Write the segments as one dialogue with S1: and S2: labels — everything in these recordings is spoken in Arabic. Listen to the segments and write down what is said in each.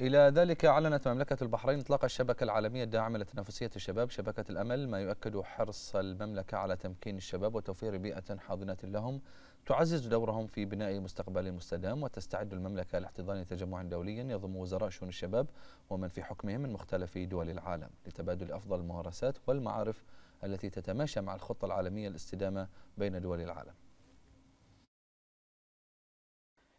S1: إلى ذلك أعلنت مملكة البحرين إطلاق الشبكة العالمية الداعمة لتنافسية الشباب شبكة الأمل ما يؤكد حرص المملكة على تمكين الشباب وتوفير بيئة حاضنة لهم تعزز دورهم في بناء مستقبل مستدام وتستعد المملكة لاحتضان تجمع دولي يضم وزراء شؤون الشباب ومن في حكمهم من مختلف دول العالم لتبادل أفضل الممارسات والمعارف التي تتماشى مع الخطة العالمية الاستدامة بين دول العالم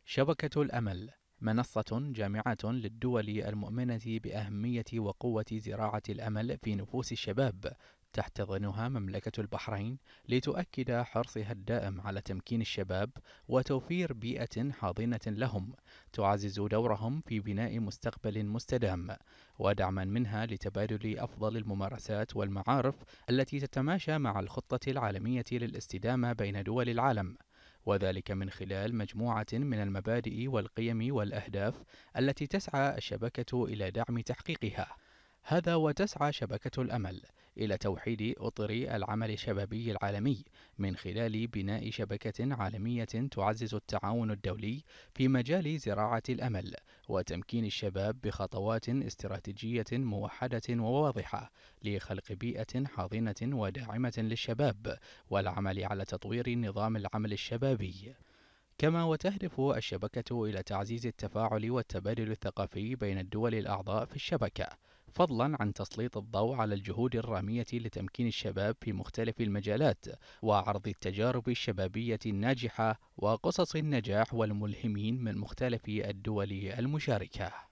S1: شبكة الأمل
S2: منصة جامعة للدول المؤمنة بأهمية وقوة زراعة الأمل في نفوس الشباب تحتضنها مملكة البحرين لتؤكد حرصها الدائم على تمكين الشباب وتوفير بيئة حاضنة لهم تعزز دورهم في بناء مستقبل مستدام ودعما منها لتبادل أفضل الممارسات والمعارف التي تتماشى مع الخطة العالمية للاستدامة بين دول العالم وذلك من خلال مجموعة من المبادئ والقيم والأهداف التي تسعى الشبكة إلى دعم تحقيقها هذا وتسعى شبكة الأمل إلى توحيد أطر العمل الشبابي العالمي من خلال بناء شبكة عالمية تعزز التعاون الدولي في مجال زراعة الأمل وتمكين الشباب بخطوات استراتيجية موحدة وواضحة لخلق بيئة حاضنة وداعمة للشباب والعمل على تطوير نظام العمل الشبابي. كما وتهدف الشبكة إلى تعزيز التفاعل والتبادل الثقافي بين الدول الأعضاء في الشبكة فضلا عن تسليط الضوء على الجهود الرامية لتمكين الشباب في مختلف المجالات وعرض التجارب الشبابية الناجحة وقصص النجاح والملهمين من مختلف الدول
S1: المشاركة